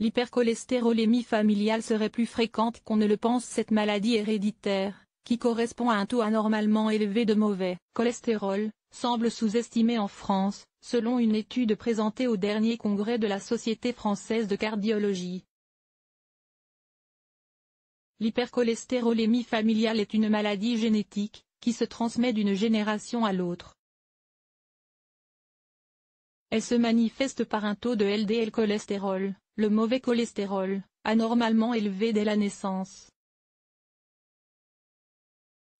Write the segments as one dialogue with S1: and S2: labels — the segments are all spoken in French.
S1: L'hypercholestérolémie familiale serait plus fréquente qu'on ne le pense cette maladie héréditaire, qui correspond à un taux anormalement élevé de mauvais cholestérol, semble sous-estimée en France, selon une étude présentée au dernier congrès de la Société française de cardiologie. L'hypercholestérolémie familiale est une maladie génétique, qui se transmet d'une génération à l'autre. Elle se manifeste par un taux de LDL cholestérol, le mauvais cholestérol, anormalement élevé dès la naissance.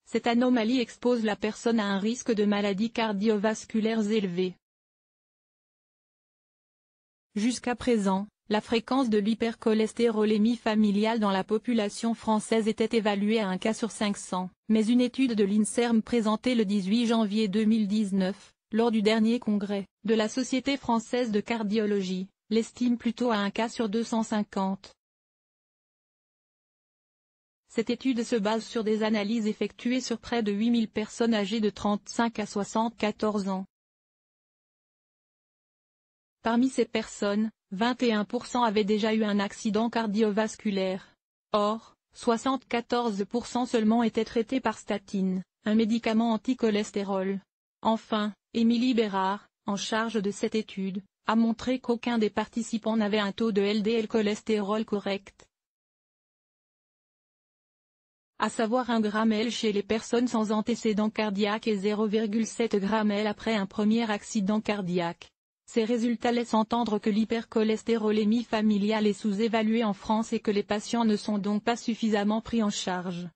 S1: Cette anomalie expose la personne à un risque de maladies cardiovasculaires élevées. Jusqu'à présent, la fréquence de l'hypercholestérolémie familiale dans la population française était évaluée à un cas sur 500, mais une étude de l'INSERM présentée le 18 janvier 2019, lors du dernier congrès de la Société française de cardiologie, l'estime plutôt à un cas sur 250. Cette étude se base sur des analyses effectuées sur près de 8000 personnes âgées de 35 à 74 ans. Parmi ces personnes, 21% avaient déjà eu un accident cardiovasculaire. Or, 74% seulement étaient traités par statine, un médicament anti-cholestérol. Enfin, Émilie Bérard, en charge de cette étude, a montré qu'aucun des participants n'avait un taux de LDL cholestérol correct, à savoir 1 g chez les personnes sans antécédent cardiaque et 0,7 g après un premier accident cardiaque. Ces résultats laissent entendre que l'hypercholestérolémie familiale est sous-évaluée en France et que les patients ne sont donc pas suffisamment pris en charge.